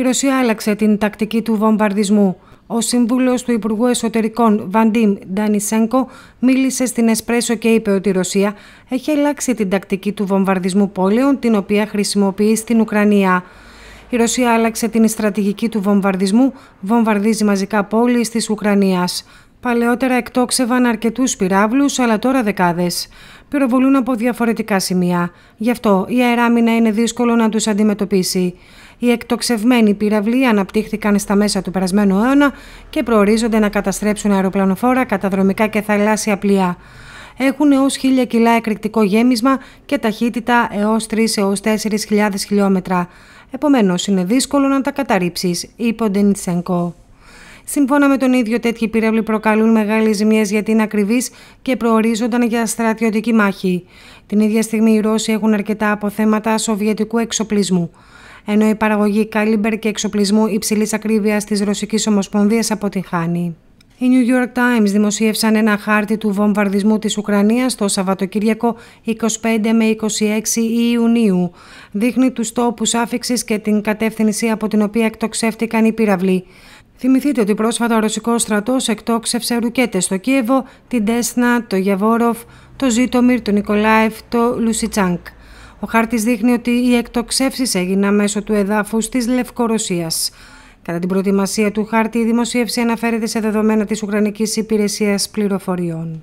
η Ρωσία άλλαξε την τακτική του βομβαρδισμού. Ο σύμβουλος του Υπουργού Εσωτερικών Βαντίμ Ντανισέγκο μίλησε στην Εσπρέσο και είπε ότι η Ρωσία έχει αλλάξει την τακτική του βομβαρδισμού πόλεων, την οποία χρησιμοποιεί στην Ουκρανία. Η Ρωσία άλλαξε την στρατηγική του βομβαρδισμού, βομβαρδίζει μαζικά πόλεις της Ουκρανίας. Παλαιότερα εκτόξευαν αρκετούς πυράβλους, αλλά τώρα δεκάδες. Πυροβολούν από διαφορετικά σημεία. Γι' αυτό η αεράμινα είναι δύσκολο να τους αντιμετωπίσει. Οι εκτοξευμένοι πυραυλοί αναπτύχθηκαν στα μέσα του περασμένου αιώνα και προορίζονται να καταστρέψουν αεροπλανοφόρα, καταδρομικά και θαλάσσια πλοία. Έχουν έως 1000 κιλά εκρηκτικό γέμισμα και ταχύτητα έως 3 έως 4.000 χιλιόμετρα. Επομένως, είναι δύσκολο να τα καταρρύψεις, είπε ο Ντενιτσενκό. Σύμφωνα με τον ίδιο, τέτοιοι πύραυλοι προκαλούν μεγάλες ζημιές γιατί είναι ακριβή και προορίζονταν για στρατιωτική μάχη. Την ίδια στιγμή, οι Ρώσοι έχουν αρκετά αποθέματα σοβιετικού εξοπλισμού. Ενώ η παραγωγή καλύμπερ και εξοπλισμού υψηλής ακρίβειας της Ρωσικής Ομοσπονδίας αποτυχάνει. Οι New York Times δημοσίευσαν ένα χάρτη του βομβαρδισμού της Ουκρανίας το Σαββατοκύριακο 25 με 26 Ιουνίου. Δείχνει τους τόπους άφηξης και την κατεύθυνση από την οποία εκτοξεύτηκαν οι πύραυλοι. Θυμηθείτε ότι πρόσφατα ο ρωσικός στρατός εκτόξευσε ρουκέτες στο Κίεβο, την Τέσνα, το Γιαβόροφ, το Ζήτομιρ, το Νικολάεφ, το Λουσιτσάνκ. Ο χάρτης δείχνει ότι οι εκτοξεύσεις έγιναν μέσω του εδάφους της Λευκορωσίας. Κατά την προετοιμασία του χάρτη, η δημοσίευση αναφέρεται σε δεδομένα της Ουκρανικής Υπηρεσίας Πληροφοριών.